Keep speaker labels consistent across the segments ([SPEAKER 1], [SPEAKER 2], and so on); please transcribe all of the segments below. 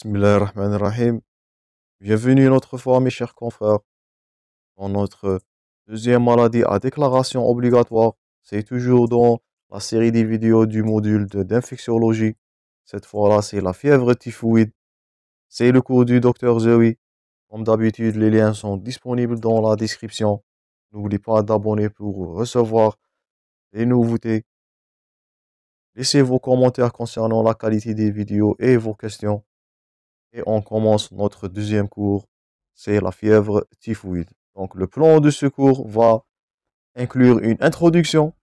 [SPEAKER 1] Bismillah Bienvenue une autre fois, mes chers confrères, dans notre deuxième maladie à déclaration obligatoire. C'est toujours dans la série des vidéos du module d'infectiologie. Cette fois-là, c'est la fièvre typhoïde. C'est le cours du docteur Zoe. Comme d'habitude, les liens sont disponibles dans la description. N'oubliez pas d'abonner pour recevoir les nouveautés. Laissez vos commentaires concernant la qualité des vidéos et vos questions. Et on commence notre deuxième cours, c'est la fièvre typhoïde. Donc le plan de ce cours va inclure une introduction,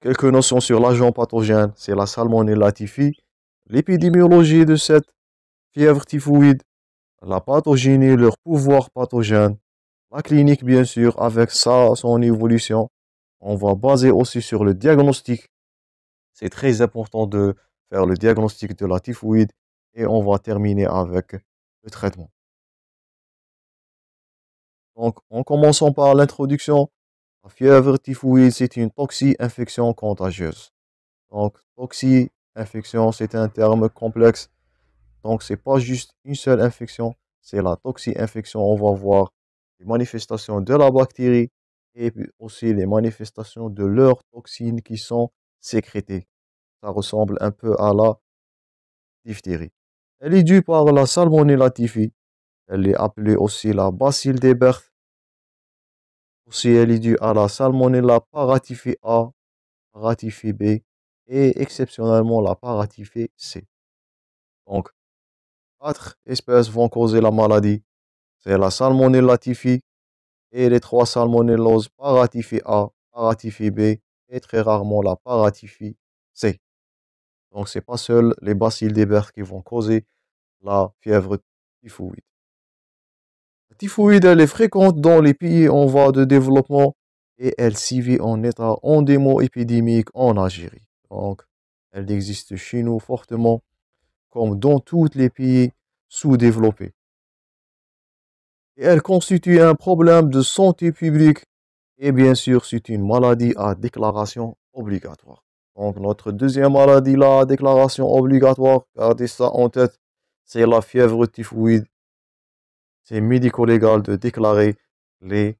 [SPEAKER 1] quelques notions sur l'agent pathogène, c'est la salmonella typhi, l'épidémiologie de cette fièvre typhoïde, la pathogénie, leur pouvoir pathogène, la clinique bien sûr avec ça, son évolution. On va baser aussi sur le diagnostic. C'est très important de faire le diagnostic de la typhoïde et on va terminer avec le traitement. Donc, en commençant par l'introduction, la fièvre typhoïde, c'est une toxie infection contagieuse. Donc, toxi-infection, c'est un terme complexe. Donc, c'est pas juste une seule infection, c'est la toxi-infection. On va voir les manifestations de la bactérie et aussi les manifestations de leurs toxines qui sont sécrétées. Ça ressemble un peu à la diphtérie. Elle est due par la Salmonella typhi. Elle est appelée aussi la bacille des Berthes. Aussi, elle est due à la Salmonella paratifi A, Paratifi B et exceptionnellement la paratifie C. Donc, quatre espèces vont causer la maladie. C'est la Salmonella typhi et les trois salmonelloses paratifi A, Paratifi B et très rarement la paratifi C. Donc, ce n'est pas seul les bacilles des qui vont causer la fièvre typhoïde. La typhoïde, elle est fréquente dans les pays en voie de développement et elle vit en état endémo-épidémique en Algérie. Donc, elle existe chez nous fortement, comme dans tous les pays sous-développés. Et elle constitue un problème de santé publique et bien sûr, c'est une maladie à déclaration obligatoire. Donc, notre deuxième maladie, la déclaration obligatoire, gardez ça en tête c'est la fièvre typhoïde.
[SPEAKER 2] C'est médico-légal de déclarer les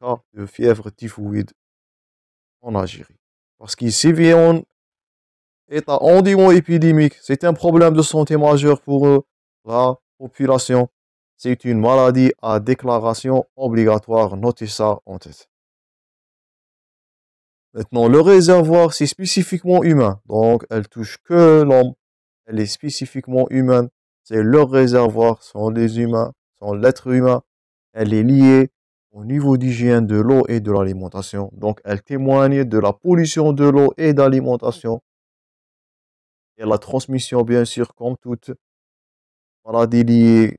[SPEAKER 2] cas de fièvre typhoïde en Algérie. Parce qu'ici, on
[SPEAKER 1] est à endémique épidémique. C'est un problème de santé majeur pour la population. C'est une maladie à déclaration obligatoire. Notez ça en tête. Maintenant, le réservoir, c'est spécifiquement humain. Donc, elle touche que l'homme elle est spécifiquement humaine. C'est leur réservoir, sont les humains, sont l'être humain. Elle est liée au niveau d'hygiène de l'eau et de l'alimentation. Donc, elle témoigne de la pollution de l'eau et d'alimentation. Et la transmission, bien sûr, comme toute maladie liée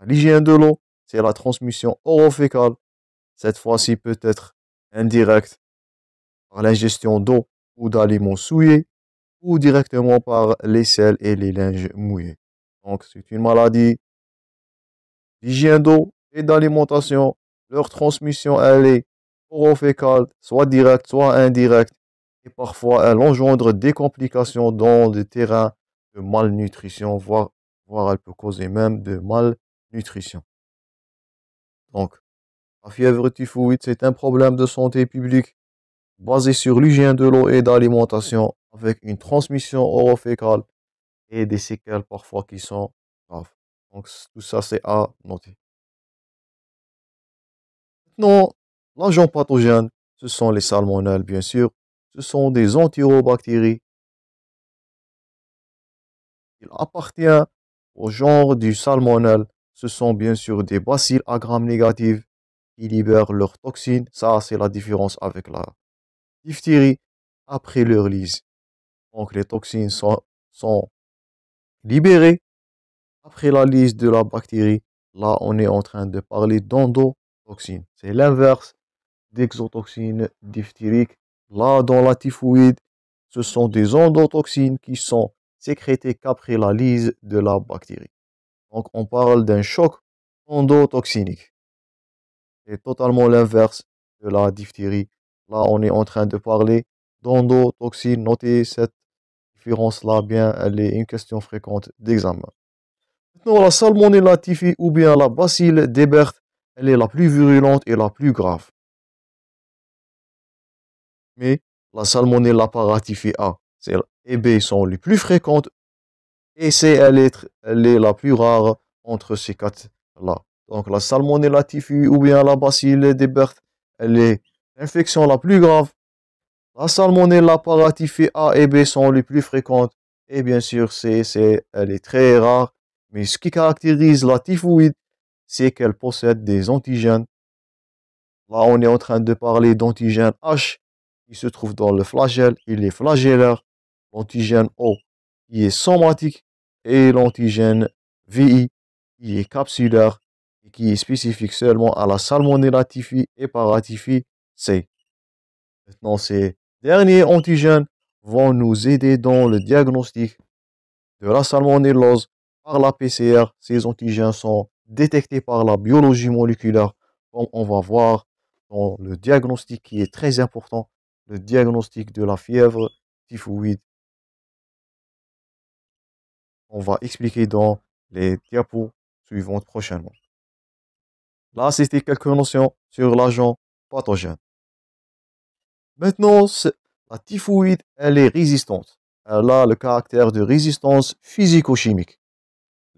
[SPEAKER 1] à l'hygiène de l'eau, c'est la transmission orofécale. Cette fois-ci, peut-être indirecte par l'ingestion d'eau ou d'aliments souillés ou directement par les selles et les linges mouillés. Donc, c'est une maladie d'hygiène d'eau et d'alimentation. Leur transmission, elle est orofécale, soit directe, soit indirecte. Et parfois, elle engendre des complications dans des terrains de malnutrition, voire, voire elle peut causer même de malnutrition. Donc, la fièvre typhoïde, c'est un problème de santé publique basé sur l'hygiène de l'eau et d'alimentation avec une transmission orofécale et des séquelles parfois qui sont graves. Donc tout ça, c'est à noter.
[SPEAKER 2] Maintenant, l'agent pathogène,
[SPEAKER 1] ce sont les salmonelles, bien sûr. Ce sont des antirobactéries. Il appartient au genre du salmonelle. Ce sont bien sûr des bacilles à grammes négatives qui libèrent leurs toxines. Ça, c'est la différence avec la diphtérie après leur lise. Donc les toxines sont, libérées. Après la liste de la bactérie, là on est en train de parler d'endotoxines. C'est l'inverse d'exotoxines diphtériques. Là dans la typhoïde, ce sont des endotoxines qui sont sécrétées qu'après la lise de la bactérie. Donc on parle d'un choc endotoxinique. C'est totalement l'inverse de la diphtérie. Là, on est en train de parler d'endotoxines. Notez cette là bien, elle est une question fréquente d'examen. Maintenant, la salmonella typhi ou bien la bacille d'Ebert, elle est la plus virulente et la plus grave. Mais la salmonella paratifi A et B sont les plus fréquentes et C, elle est, elle est la plus rare entre ces quatre-là. Donc la salmonella typhi ou bien la bacille d'Ebert, elle est l'infection la plus grave la salmonella paratifi A et B sont les plus fréquentes. Et bien sûr, C, c'est, elle est très rare. Mais ce qui caractérise la typhoïde, c'est qu'elle possède des antigènes. Là, on est en train de parler d'antigène H, qui se trouve dans le flagelle. Il est flagellaire. L'antigène O, qui est somatique. Et l'antigène VI, qui est capsulaire et qui est spécifique seulement à la salmonella typhi et paratifi C. Maintenant, c'est derniers antigènes vont nous aider dans le diagnostic de la salmonellose par la PCR. Ces antigènes sont détectés par la biologie moléculaire, comme on va voir dans le diagnostic qui est très important, le diagnostic de la fièvre typhoïde.
[SPEAKER 2] On va expliquer dans les diapos suivantes prochainement. Là, c'était quelques notions sur l'agent pathogène.
[SPEAKER 1] Maintenant, la typhoïde, elle est résistante. Elle a le caractère de résistance physico-chimique.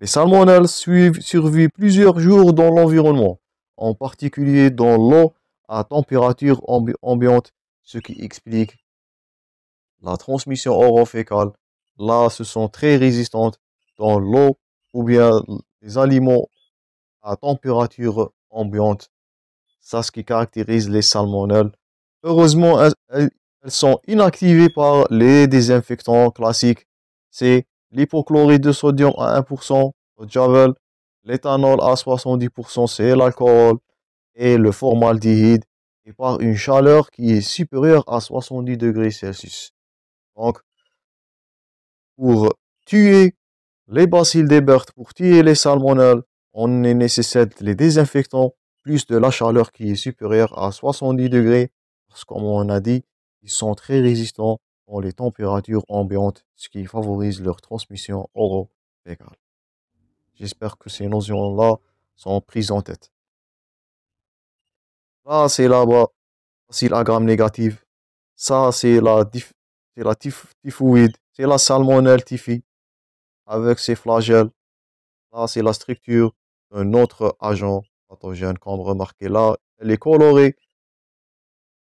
[SPEAKER 1] Les salmonelles suivent, survivent plusieurs jours dans l'environnement, en particulier dans l'eau à température ambiante, ce qui explique la transmission orofécale. Là, ce sont très résistantes dans l'eau ou bien les aliments à température ambiante. Ça, ce qui caractérise les salmonelles Heureusement, elles sont inactivées par les désinfectants classiques. C'est l'hypochlorite de sodium à 1%, le javel, l'éthanol à 70%, c'est l'alcool, et le formaldéhyde, et par une chaleur qui est supérieure à 70 degrés Celsius. Donc, pour tuer les bacilles des Berthes, pour tuer les salmonelles, on est nécessaire les désinfectants, plus de la chaleur qui est supérieure à 70 degrés parce que, comme on a dit, ils sont très résistants dans les températures ambiantes, ce qui favorise leur transmission oro oro-fécale. J'espère que ces notions-là sont prises en tête. Là, c'est là-bas, la gramme négative. Ça, c'est la, typhoïde. C'est la salmonelle typhi avec ses flagelles. Là, c'est la structure d'un autre agent pathogène. Comme remarqué là, elle est colorée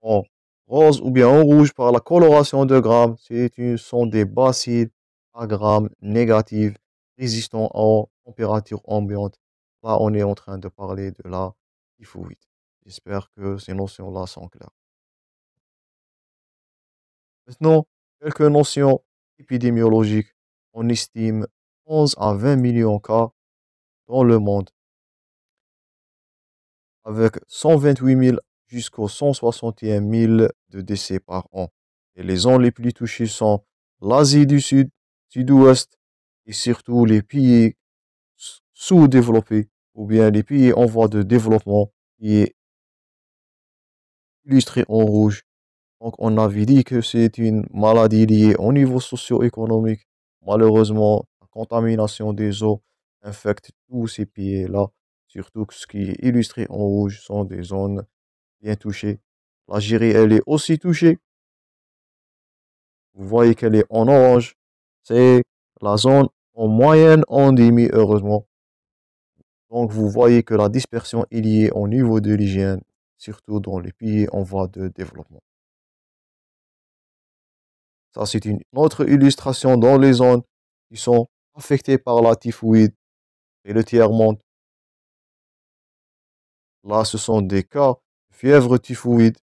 [SPEAKER 1] en rose ou bien en rouge par la coloration de grammes, ce sont des bacilles à grammes négatives résistant aux température ambiante. Là, on est en train de parler de la typhoïde. J'espère que ces notions-là sont claires.
[SPEAKER 2] Maintenant, quelques notions épidémiologiques. On estime 11 à 20 millions de cas dans le monde,
[SPEAKER 1] avec 128 000 jusqu'aux 161 000 de décès par an. Et les zones les plus touchées sont l'Asie du Sud, Sud-Ouest et surtout les pays sous-développés ou bien les pays en voie de développement qui est illustré en rouge. Donc on avait dit que c'est une maladie liée au niveau socio-économique. Malheureusement, la contamination des eaux infecte tous ces pays-là, surtout que ce qui est illustré en rouge sont des zones bien touchée. L'Algérie, elle est aussi touchée. Vous voyez qu'elle est en orange. C'est la zone en moyenne endémie, heureusement. Donc, vous voyez que la dispersion est liée au niveau de l'hygiène, surtout dans les pays en voie de développement. Ça, c'est une autre illustration dans les zones qui sont affectées par la typhoïde et le tiers-monde. Là, ce sont des cas fièvre typhoïde.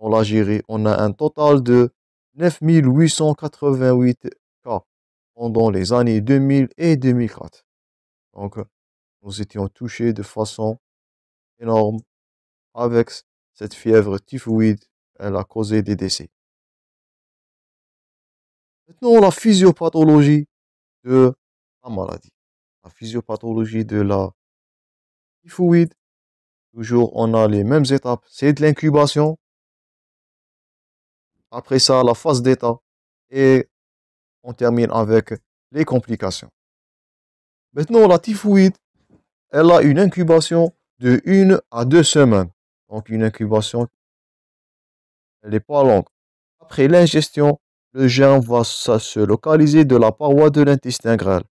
[SPEAKER 1] l'a géré. on a un total de 9888 cas pendant les années 2000 et 2004. Donc, nous étions touchés de façon énorme avec cette fièvre typhoïde. Elle a causé des décès. Maintenant, la physiopathologie de la maladie. La physiopathologie de la
[SPEAKER 2] typhoïde Toujours, on a les mêmes étapes. C'est de l'incubation. Après ça, la phase d'état. Et on termine avec les complications. Maintenant, la typhoïde,
[SPEAKER 1] elle a une incubation de 1 à deux semaines. Donc, une incubation, elle n'est pas longue. Après l'ingestion, le germe va se localiser de la paroi de l'intestin grêle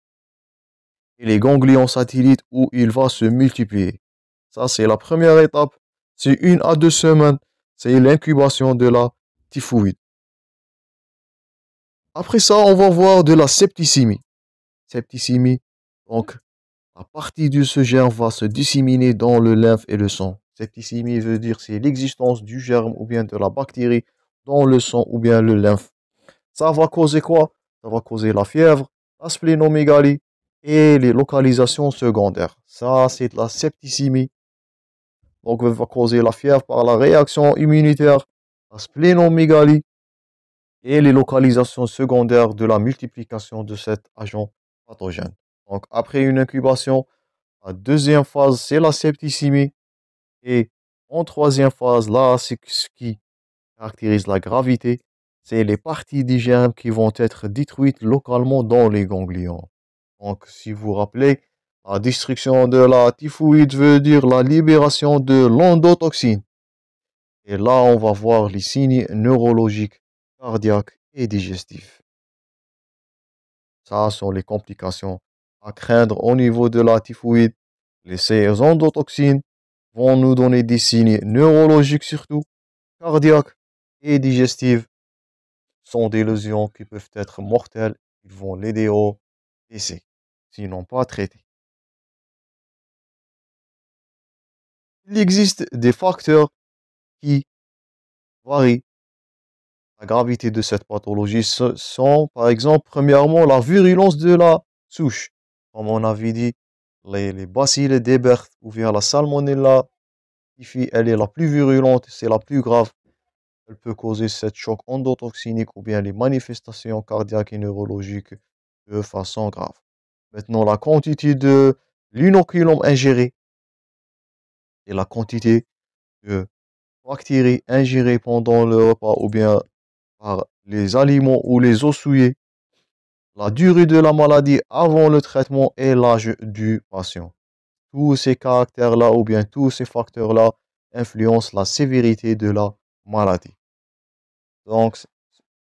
[SPEAKER 1] et les ganglions satellites où il va se multiplier. Ça, c'est la première étape. C'est une à deux semaines. C'est l'incubation de la typhoïde. Après ça, on va voir de la septicémie. Septicémie, donc la partie de ce germe va se disséminer dans le lymphe et le sang. Septicémie veut dire c'est l'existence du germe ou bien de la bactérie dans le sang ou bien le lymph. Ça va causer quoi Ça va causer la fièvre, la splénomégalie et les localisations secondaires. Ça, c'est la septicémie donc va causer la fièvre par la réaction immunitaire, la splénomégalie et les localisations secondaires de la multiplication de cet agent pathogène. Donc après une incubation, la deuxième phase, c'est la septicémie. Et en troisième phase, là, c'est ce qui caractérise la gravité, c'est les parties du qui vont être détruites localement dans les ganglions. Donc si vous vous rappelez, la destruction de la typhoïde veut dire la libération de l'endotoxine. Et là, on va voir les signes neurologiques, cardiaques et digestifs. Ça sont les complications à craindre au niveau de la typhoïde. Les ces endotoxines vont nous donner des signes neurologiques surtout, cardiaques et digestifs. Ce Sont des lésions qui peuvent être mortelles.
[SPEAKER 2] Ils vont l'aider au décès, sinon pas traité. Il existe des facteurs qui varient la gravité de cette pathologie. Ce sont, par exemple,
[SPEAKER 1] premièrement, la virulence de la souche. Comme on avait dit, les, les bacilles d'Ebert ou bien la salmonella, elle est la plus virulente, c'est la plus grave. Elle peut causer cette choc endotoxinique ou bien les manifestations cardiaques et neurologiques de façon grave. Maintenant, la quantité de l'inoculum ingéré et la quantité de bactéries ingérées pendant le repas ou bien par les aliments ou les eaux souillées, la durée de la maladie avant le traitement et l'âge du patient. Tous ces caractères-là ou bien tous ces facteurs-là influencent la sévérité de la maladie. Donc,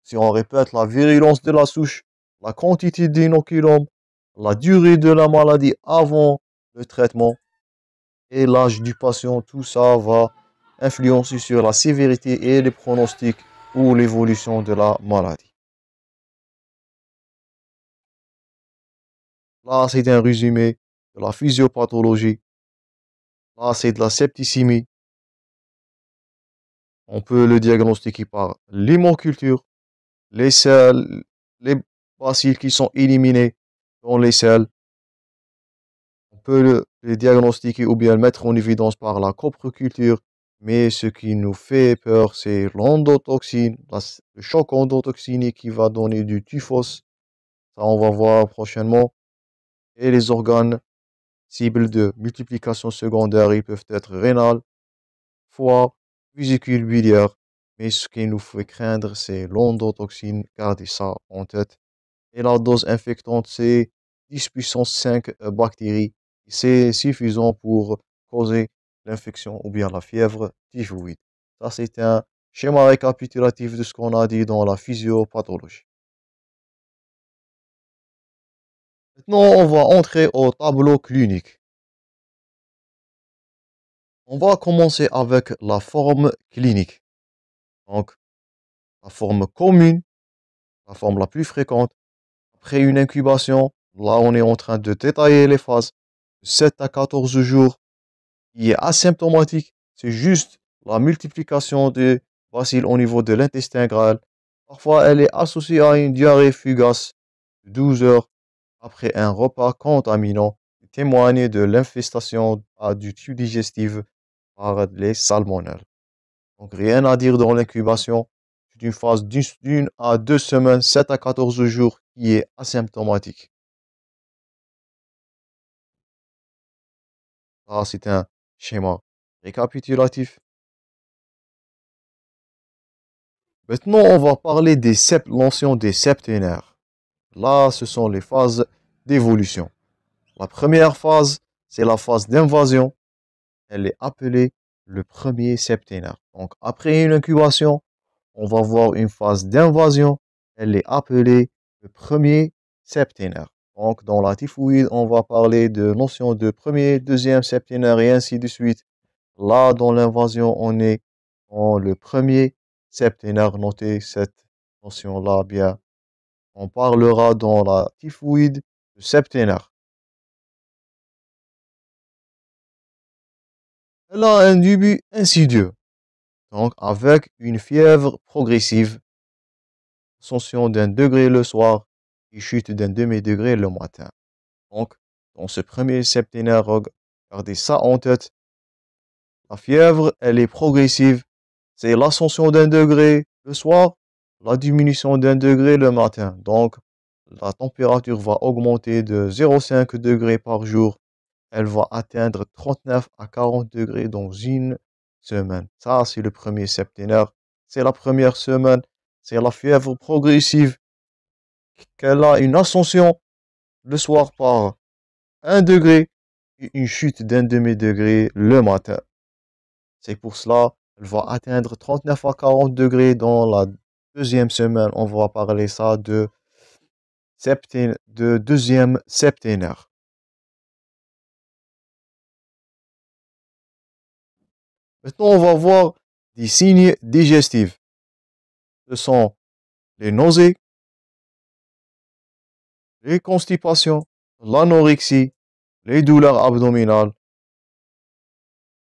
[SPEAKER 1] si on répète la virulence de la souche, la quantité d'inoculum, la durée de la maladie avant le traitement et l'âge du patient, tout ça va influencer sur la
[SPEAKER 2] sévérité et les pronostics ou l'évolution de la maladie. Là, c'est un résumé de la physiopathologie. Là, c'est de la septicémie.
[SPEAKER 1] On peut le diagnostiquer par l'hémoculture, les selles, les bacilles qui sont éliminés dans les selles, peut le, diagnostiquer ou bien le mettre en évidence par la coproculture, mais ce qui nous fait peur, c'est l'endotoxine, le choc endotoxinique qui va donner du typhos. Ça, on va voir prochainement. Et les organes cibles de multiplication secondaire, ils peuvent être rénales, foie, vésicule biliaire. Mais ce qui nous fait craindre, c'est l'endotoxine. Gardez ça en tête. Et la dose infectante, c'est 10 puissance 5 euh, bactéries c'est suffisant pour causer l'infection ou bien la fièvre typhoïde. Ça, c'est un schéma récapitulatif de ce qu'on a dit dans la physiopathologie.
[SPEAKER 2] Maintenant, on va entrer au tableau clinique. On va commencer avec la forme clinique. Donc, la forme commune, la forme la plus fréquente.
[SPEAKER 1] Après une incubation, là, on est en train de détailler les phases. 7 à 14 jours, qui est asymptomatique. C'est juste la multiplication des bacilles au niveau de l'intestin grêle. Parfois, elle est associée à une diarrhée fugace de 12 heures après un repas contaminant témoigne de l'infestation du tube digestif par les salmonelles. Donc rien à dire dans l'incubation. C'est une phase d'une à deux semaines, 7 à 14 jours,
[SPEAKER 2] qui est asymptomatique. c'est un schéma récapitulatif. Maintenant, on va parler des sept, des septénaires.
[SPEAKER 1] Là, ce sont les phases d'évolution. La première phase, c'est la phase d'invasion. Elle est appelée le premier septénaire. Donc, après une incubation, on va voir une phase d'invasion. Elle est appelée le premier septénaire. Donc, dans la typhoïde, on va parler de notion de premier, deuxième septénaire et ainsi de suite. Là, dans l'invasion, on est dans le premier septénaire. Notez cette notion-là bien. On parlera
[SPEAKER 2] dans la typhoïde du Elle a un début insidieux, donc
[SPEAKER 1] avec une fièvre progressive, ascension d'un degré le soir il chute d'un demi-degré le matin. Donc, dans ce premier septénaire, regardez gardez ça en tête. La fièvre, elle est progressive. C'est l'ascension d'un degré le soir, la diminution d'un degré le matin. Donc, la température va augmenter de 0,5 degré par jour. Elle va atteindre 39 à 40 degrés dans une semaine. Ça, c'est le premier septennaire. C'est la première semaine. C'est la fièvre progressive qu'elle a une ascension le soir par un degré et une chute d'un demi-degré le matin. C'est pour cela qu'elle va atteindre 39 à 40 degrés dans la deuxième semaine. On va parler ça de,
[SPEAKER 2] de deuxième septenaire. Maintenant, on va voir des signes digestifs. Ce sont les nausées, les constipations, l'anorexie, les douleurs abdominales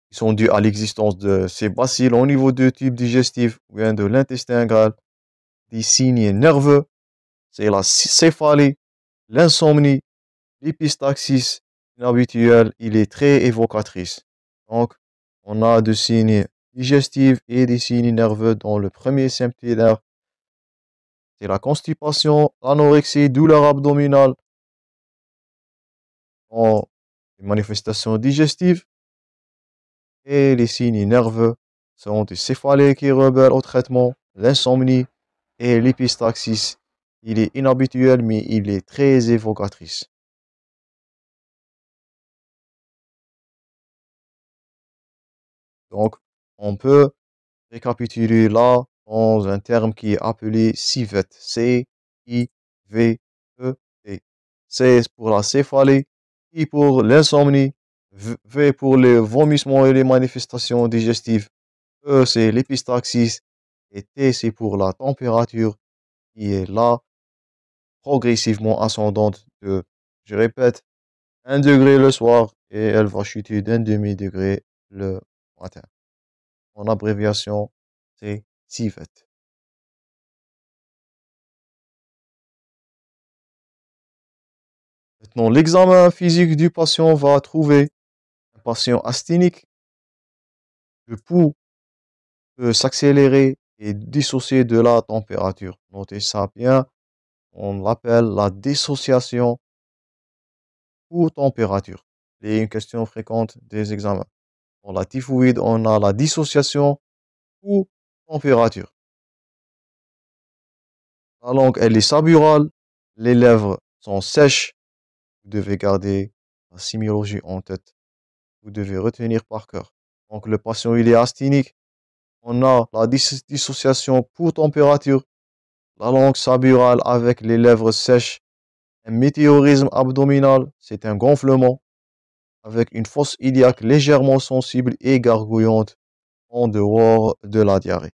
[SPEAKER 1] qui sont dues à l'existence de ces bacilles au niveau du tube digestif ou bien de l'intestin grêle, des signes nerveux, c'est la céphalie, l'insomnie, l'épistaxis inhabituelle, il est très évocatrice. Donc, on a des signes digestifs et des signes nerveux dans le premier symptôme c'est la constipation, l'anorexie, douleur abdominale, les manifestations digestives et les signes nerveux sont des céphalées qui rebellent au traitement, l'insomnie et l'épistaxis. Il est inhabituel
[SPEAKER 2] mais il est très évocatrice. Donc, on peut récapituler là un terme qui est appelé civet. C-I-V-E-T.
[SPEAKER 1] C pour la céphalée, I pour l'insomnie, V pour les vomissements et les manifestations digestives, E c'est l'épistaxis, et T c'est pour la température qui est là, progressivement ascendante de, je répète, 1 degré le soir et elle
[SPEAKER 2] va chuter d'un demi-degré le matin. En abréviation, c'est Maintenant, l'examen physique du patient va trouver un patient asthénique. Le pouls peut
[SPEAKER 1] s'accélérer et dissocier de la température. Notez ça bien, on l'appelle la dissociation pour température. C'est une question fréquente des examens. Dans la typhoïde, on a la dissociation
[SPEAKER 2] pour Température. La langue, elle est saburale. Les lèvres sont sèches. Vous devez garder la similologie en tête.
[SPEAKER 1] Vous devez retenir par cœur. Donc, le patient, il est asthénique. On a la dissociation pour température. La langue saburale avec les lèvres sèches. Un météorisme abdominal, c'est un gonflement avec une fosse iliaque légèrement sensible et gargouillante en dehors de la diarrhée.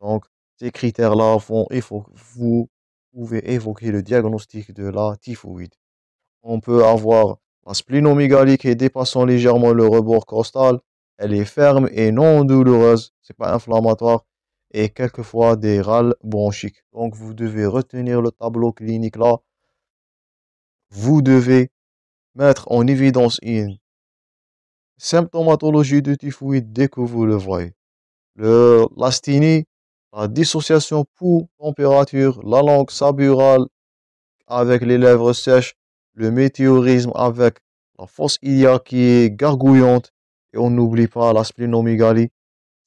[SPEAKER 1] Donc, ces critères-là vont vous pouvez évoquer le diagnostic de la typhoïde. On peut avoir la splénomégalie qui dépassant légèrement le rebord costal. Elle est ferme et non douloureuse, c'est pas inflammatoire et quelquefois des râles bronchiques. Donc vous devez retenir le tableau clinique là. Vous devez mettre en évidence une symptomatologie de typhoïde dès que vous le voyez. Le, lastini la dissociation pour température, la langue saburale avec les lèvres sèches, le météorisme avec la force ilia qui est gargouillante, et on n'oublie pas la splénomégalie.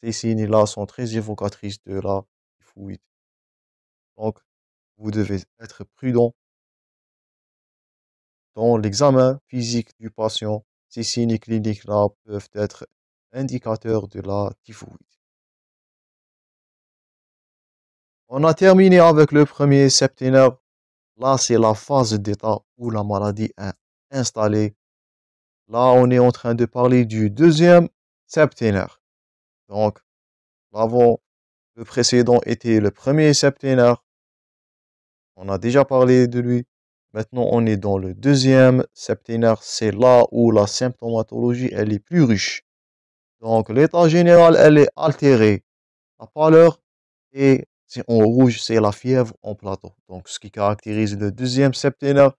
[SPEAKER 1] Ces signes-là sont
[SPEAKER 2] très évocatrices de la typhoïde. Donc, vous devez être prudent dans l'examen physique du patient.
[SPEAKER 1] Ces signes cliniques-là peuvent être indicateurs de la typhoïde. On a terminé avec le premier septenaire. Là, c'est la phase d'état où la maladie est installée. Là, on est en train de parler du deuxième septenaire. Donc, l'avant, le précédent était le premier septenaire. On a déjà parlé de lui. Maintenant, on est dans le deuxième septenaire. C'est là où la symptomatologie, elle est plus riche. Donc, l'état général, elle est altérée. La pâleur est c'est en rouge, c'est la fièvre en plateau. Donc, ce qui caractérise le deuxième septénaire,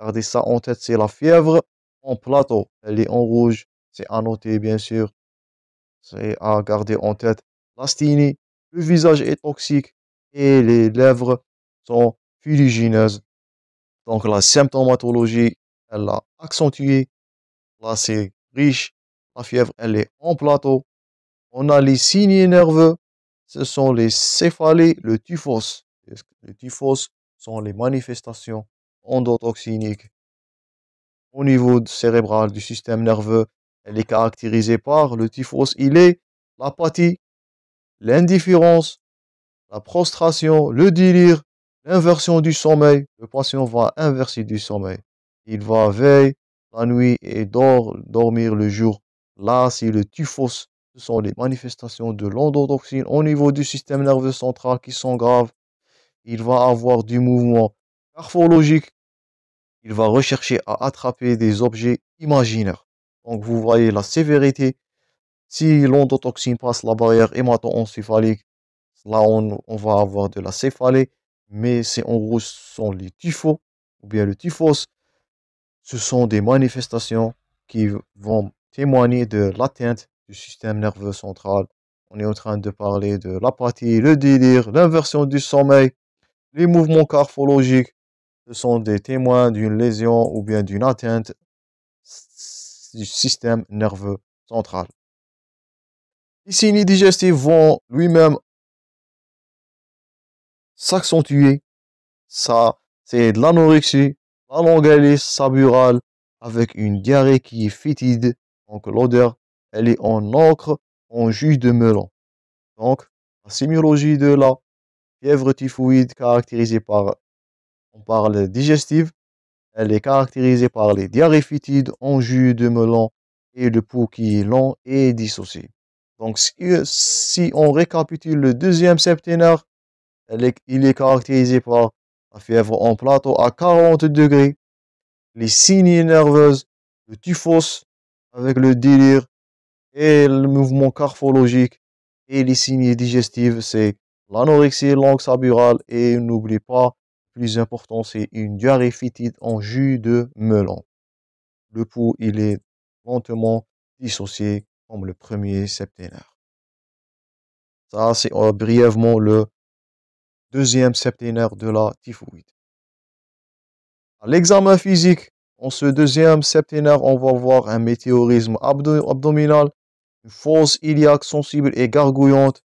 [SPEAKER 1] gardez ça en tête, c'est la fièvre en plateau. Elle est en rouge, c'est à noter, bien sûr. C'est à garder en tête. L'asténie, le visage est toxique et les lèvres sont fuligineuses. Donc, la symptomatologie, elle l'a accentuée. Là, c'est riche. La fièvre, elle est en plateau. On a les signes nerveux ce sont les céphalées, le typhos. Le typhos sont les manifestations endotoxiniques au niveau cérébral du système nerveux. Elle est caractérisée par le typhos. Il est l'apathie, l'indifférence, la prostration, le délire, l'inversion du sommeil. Le patient va inverser du sommeil. Il va veiller la nuit et dort, dormir le jour. Là, c'est le typhos ce sont les manifestations de l'endotoxine au niveau du système nerveux central qui sont graves. Il va avoir du mouvement morphologique. Il va rechercher à attraper des objets imaginaires. Donc vous voyez la sévérité. Si l'endotoxine passe la barrière hémato-encéphalique, là on, va avoir de la céphalée. Mais c'est en gros sont les typhos ou bien le typhos. Ce sont des manifestations qui vont témoigner de l'atteinte système nerveux central. On est en train de parler de l'apathie, le délire, l'inversion du sommeil, les mouvements carphologiques. Ce sont des témoins d'une lésion ou bien d'une atteinte du
[SPEAKER 2] système nerveux central. Les signes digestifs vont lui-même s'accentuer. Ça,
[SPEAKER 1] c'est de l'anorexie, la longalise avec une diarrhée qui est fétide, donc l'odeur elle est en encre, en jus de melon. Donc, la sémiologie de la fièvre typhoïde caractérisée par, on parle digestive, elle est caractérisée par les diarrhées en jus de melon et le pouls qui est long et dissocié. Donc, si, on récapitule le deuxième septénaire, il est caractérisé par la fièvre en plateau à 40 degrés, les signes nerveuses, le typhos avec le délire, et le mouvement carphologique et les signes digestifs, c'est l'anorexie langue saburale et n'oublie pas, plus important, c'est une diarrhée en jus de melon. Le pouls, il est lentement dissocié comme le premier septénaire. Ça, c'est euh, brièvement le deuxième septénaire de la typhoïde. À l'examen physique, en ce deuxième septénaire, on va voir un météorisme abdominal une fosse iliaque sensible et gargouillante,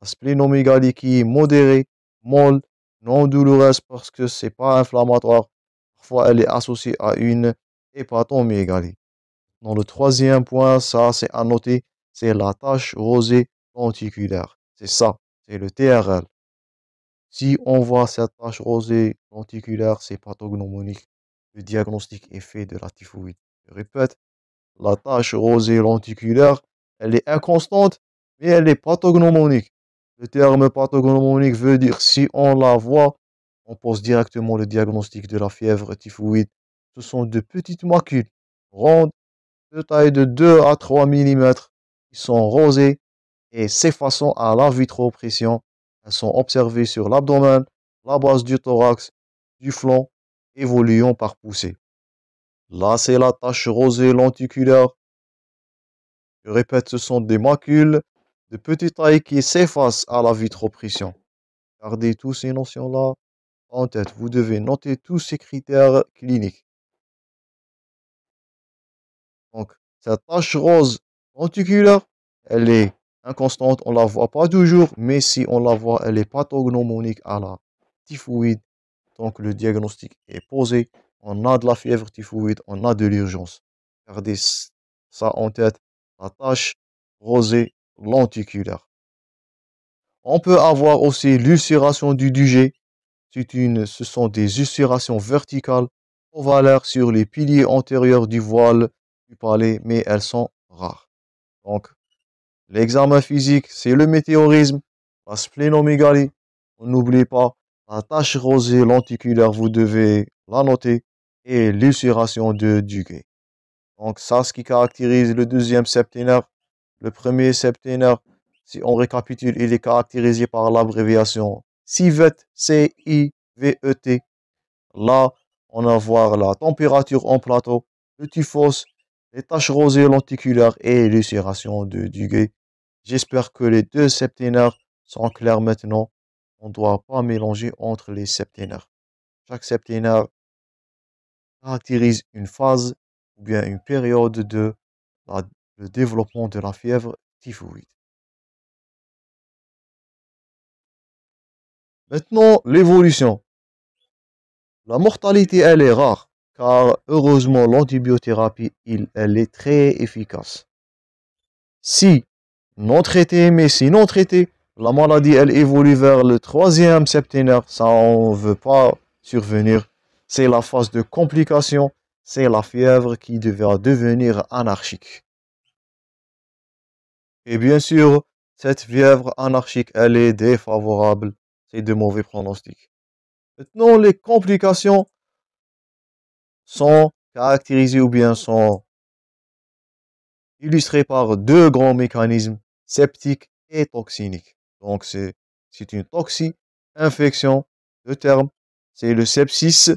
[SPEAKER 1] la splénomégalie qui est modérée, molle, non douloureuse parce que c'est pas inflammatoire. Parfois, elle est associée à une hépatomégalie. Dans le troisième point, ça c'est à noter, c'est la tache rosée lenticulaire. C'est ça, c'est le TRL. Si on voit cette tache rosée lenticulaire, c'est pathognomonique. Le diagnostic est fait de la typhoïde. Je répète, la tache rosée lenticulaire, elle est inconstante, mais elle est pathognomonique. Le terme pathognomonique veut dire si on la voit, on pose directement le diagnostic de la fièvre typhoïde. Ce sont de petites macules rondes de taille de 2 à 3 mm qui sont rosées et s'effaçant à la vitropression. Elles sont observées sur l'abdomen, la base du thorax, du flanc, évoluant par poussée. Là, c'est la tache rosée lenticulaire je répète, ce sont des macules de petite taille qui s'effacent à la vitropression. Gardez toutes ces notions-là en tête. Vous devez noter tous ces critères cliniques. Donc, cette tache rose ventriculaire, elle est inconstante, on ne la voit pas toujours, mais si on la voit, elle est pathognomonique à la typhoïde. Donc, le diagnostic est posé. On a de la fièvre typhoïde, on a de l'urgence. Gardez ça en tête la tache rosée lenticulaire. On peut avoir aussi l'ulcération du duget. Une, ce sont des ulcérations verticales ovalaires sur les piliers antérieurs du voile du palais, mais elles sont rares. Donc, l'examen physique, c'est le météorisme, la splénomégalie. On n'oublie pas la tache rosée lenticulaire, vous devez la noter, et l'ulcération de Duguay. Donc, ça, ce qui caractérise le deuxième septénaire, le premier septénaire, si on récapitule, il est caractérisé par l'abréviation CIVET, C-I-V-E-T. Là, on a voir la température en plateau, le typhos, les taches rosées lenticulaires et l'ulcération de Duguay. J'espère que les deux septénaires sont clairs maintenant. On ne doit pas mélanger entre les septénaires. Chaque septénaire caractérise une phase bien une période de
[SPEAKER 2] bah, le développement de la fièvre typhoïde. Maintenant, l'évolution.
[SPEAKER 1] La mortalité, elle est rare, car heureusement, l'antibiothérapie, elle est très efficace. Si non traité, mais si non traité, la maladie, elle évolue vers le troisième septénaire. Ça, on ne veut pas survenir. C'est la phase de complication c'est la fièvre qui devait devenir anarchique. Et bien sûr, cette fièvre anarchique, elle est défavorable. C'est de mauvais pronostics. Maintenant, les complications sont caractérisées ou bien sont illustrées par deux grands mécanismes, septiques et toxiniques. Donc, c'est une toxie, infection, deux termes. C'est le sepsis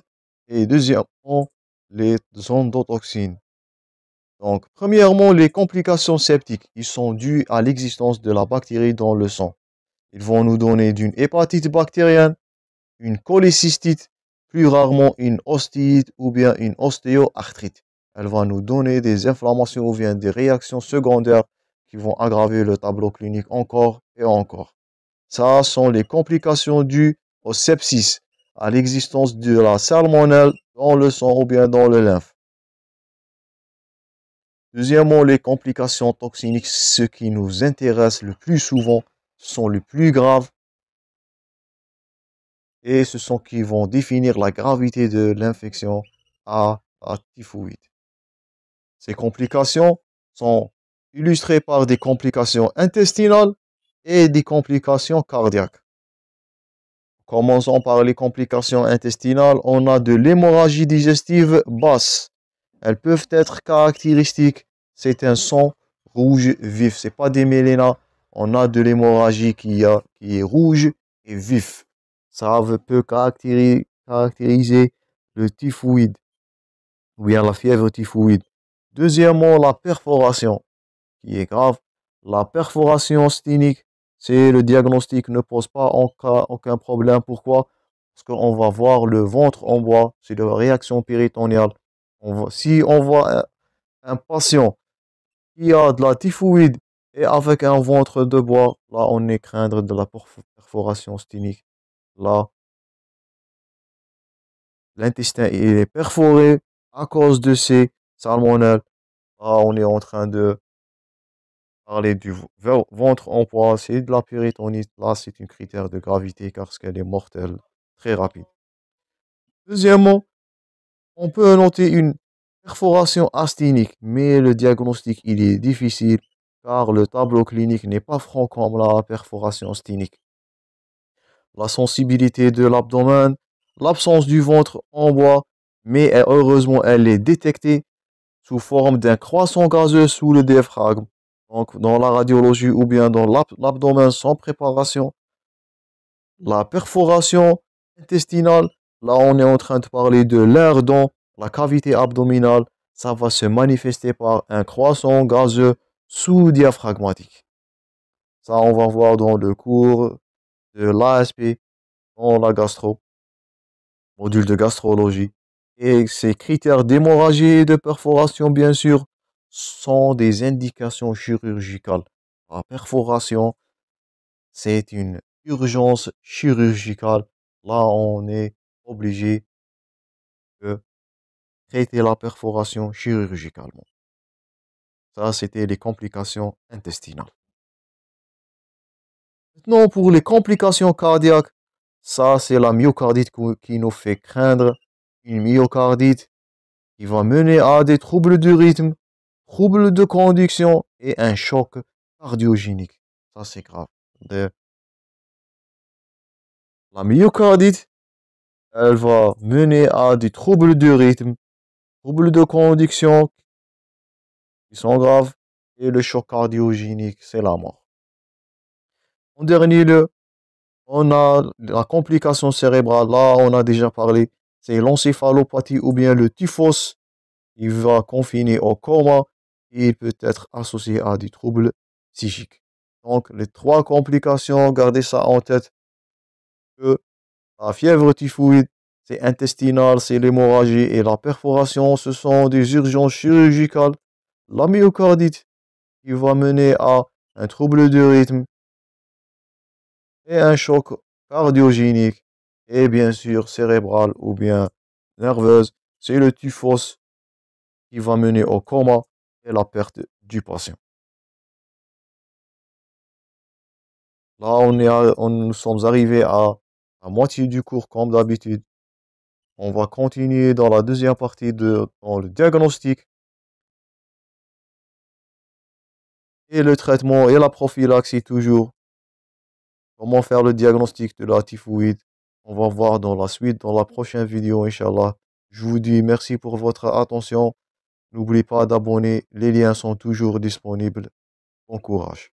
[SPEAKER 1] et deuxièmement, les endotoxines. Donc, premièrement, les complications septiques ils sont dues à l'existence de la bactérie dans le sang. Ils vont nous donner d'une hépatite bactérienne, une cholécystite, plus rarement une ostéite ou bien une ostéoarthrite. Elle va nous donner des inflammations ou bien des réactions secondaires qui vont aggraver le tableau clinique encore et encore. Ça sont les complications dues au sepsis à l'existence de la salmonelle dans le sang ou bien dans le lymphe. Deuxièmement, les complications toxiniques, ce qui nous intéresse le plus souvent, sont les plus graves et ce sont qui vont définir la gravité de l'infection à typhoïde. Ces complications sont illustrées par des complications intestinales et des complications cardiaques. Commençons par les complications intestinales. On a de l'hémorragie digestive basse. Elles peuvent être caractéristiques. C'est un sang rouge vif. Ce n'est pas des mélénas. On a de l'hémorragie qui, est rouge et vif. Ça peut caractériser le typhoïde ou bien la fièvre typhoïde. Deuxièmement, la perforation qui est grave. La perforation sténique le diagnostic ne pose pas aucun problème, pourquoi Parce qu'on va voir le ventre en bois, c'est de la réaction péritoniale. On va, si on voit un, patient qui a de la typhoïde et avec un ventre de bois, là on est craindre de la perforation sténique. Là, l'intestin est perforé à cause de ces salmonelles. Là, on est en train de parler du ventre, en bois, c'est de la péritonite. Là, c'est un critère de gravité car ce qu'elle est mortelle, très rapide. Deuxièmement, on peut noter une perforation asthénique, mais le diagnostic, il est difficile car le tableau clinique n'est pas franc comme la perforation asthénique. La sensibilité de l'abdomen, l'absence du ventre en bois, mais heureusement, elle est détectée sous forme d'un croissant gazeux sous le diaphragme donc dans la radiologie ou bien dans l'abdomen sans préparation, la perforation intestinale, là on est en train de parler de l'air dans la cavité abdominale, ça va se manifester par un croissant gazeux sous-diaphragmatique. Ça, on va voir dans le cours de l'ASP, dans la gastro, module de gastrologie. Et ces critères d'hémorragie et de perforation, bien sûr, sont des indications chirurgicales. La perforation, c'est une urgence chirurgicale. Là, on est obligé
[SPEAKER 2] de traiter la perforation chirurgicalement. Ça, c'était les complications intestinales. Maintenant,
[SPEAKER 1] pour les complications cardiaques, ça, c'est la myocardite qui nous fait craindre une myocardite qui va mener à des troubles du rythme, troubles
[SPEAKER 2] de conduction et un choc cardiogénique. Ça, c'est grave. La myocardite, elle va mener à des troubles de rythme, troubles de conduction
[SPEAKER 1] qui sont graves et le choc cardiogénique, c'est la mort. En dernier lieu, on a la complication cérébrale, là on a déjà parlé, c'est l'encéphalopathie ou bien le typhos Il va confiner au coma il peut être associé à des troubles psychiques. Donc, les trois complications, gardez ça en tête, que la fièvre typhoïde, c'est intestinal, c'est l'hémorragie et la perforation, ce sont des urgences chirurgicales. La myocardite, qui va mener à un trouble de rythme et un choc cardiogénique et bien sûr cérébral ou bien
[SPEAKER 2] nerveuse. C'est le typhos qui va mener au coma et la perte du patient. Là, on est nous sommes arrivés à la moitié du cours comme d'habitude. On
[SPEAKER 1] va continuer dans la deuxième partie de dans le diagnostic et le traitement et la prophylaxie toujours. Comment faire le diagnostic de la typhoïde On va voir dans la suite, dans la prochaine vidéo, Inch'Allah. Je vous dis merci pour votre attention. N'oublie pas d'abonner, les liens sont toujours disponibles. Bon courage.